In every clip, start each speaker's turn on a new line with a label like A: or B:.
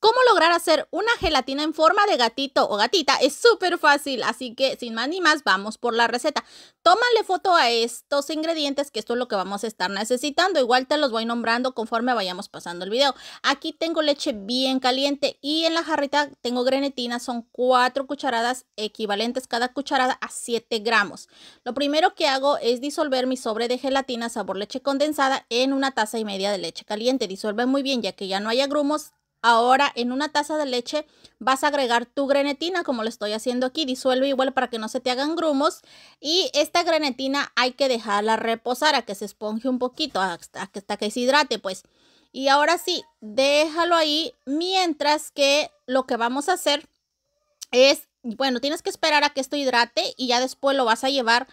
A: Cómo lograr hacer una gelatina en forma de gatito o gatita es súper fácil, así que sin más ni más vamos por la receta. Tómale foto a estos ingredientes que esto es lo que vamos a estar necesitando, igual te los voy nombrando conforme vayamos pasando el video. Aquí tengo leche bien caliente y en la jarrita tengo grenetina, son 4 cucharadas equivalentes cada cucharada a 7 gramos. Lo primero que hago es disolver mi sobre de gelatina sabor leche condensada en una taza y media de leche caliente. Disuelve muy bien ya que ya no hay grumos Ahora en una taza de leche vas a agregar tu grenetina como lo estoy haciendo aquí. Disuelve igual para que no se te hagan grumos. Y esta grenetina hay que dejarla reposar a que se esponje un poquito, hasta, hasta que se hidrate pues. Y ahora sí, déjalo ahí mientras que lo que vamos a hacer es, bueno, tienes que esperar a que esto hidrate y ya después lo vas a llevar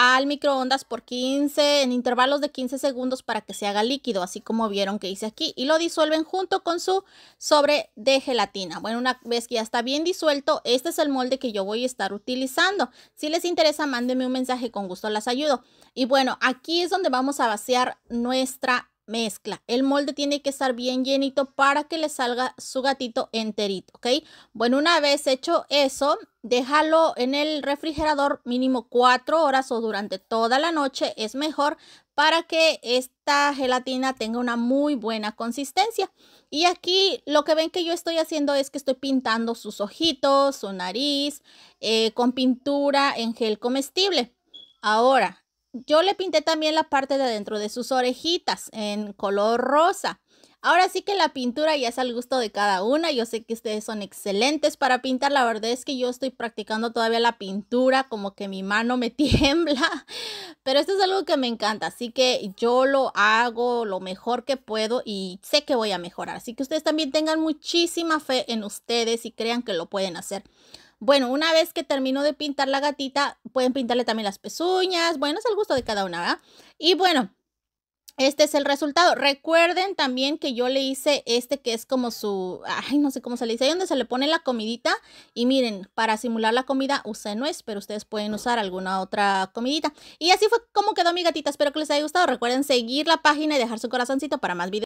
A: al microondas por 15, en intervalos de 15 segundos para que se haga líquido, así como vieron que hice aquí, y lo disuelven junto con su sobre de gelatina. Bueno, una vez que ya está bien disuelto, este es el molde que yo voy a estar utilizando. Si les interesa, mándenme un mensaje, con gusto las ayudo. Y bueno, aquí es donde vamos a vaciar nuestra mezcla. El molde tiene que estar bien llenito para que le salga su gatito enterito, ¿ok? Bueno, una vez hecho eso, déjalo en el refrigerador mínimo cuatro horas o durante toda la noche, es mejor para que esta gelatina tenga una muy buena consistencia. Y aquí lo que ven que yo estoy haciendo es que estoy pintando sus ojitos, su nariz, eh, con pintura en gel comestible. Ahora, yo le pinté también la parte de adentro de sus orejitas en color rosa. Ahora sí que la pintura ya es al gusto de cada una. Yo sé que ustedes son excelentes para pintar. La verdad es que yo estoy practicando todavía la pintura, como que mi mano me tiembla. Pero esto es algo que me encanta, así que yo lo hago lo mejor que puedo y sé que voy a mejorar. Así que ustedes también tengan muchísima fe en ustedes y crean que lo pueden hacer. Bueno, una vez que termino de pintar la gatita, pueden pintarle también las pezuñas. Bueno, es el gusto de cada una, ¿verdad? Y bueno, este es el resultado. Recuerden también que yo le hice este que es como su, ay, no sé cómo se le dice, ahí donde se le pone la comidita. Y miren, para simular la comida usé nuez, pero ustedes pueden usar alguna otra comidita. Y así fue como quedó mi gatita. Espero que les haya gustado. Recuerden seguir la página y dejar su corazoncito para más videos.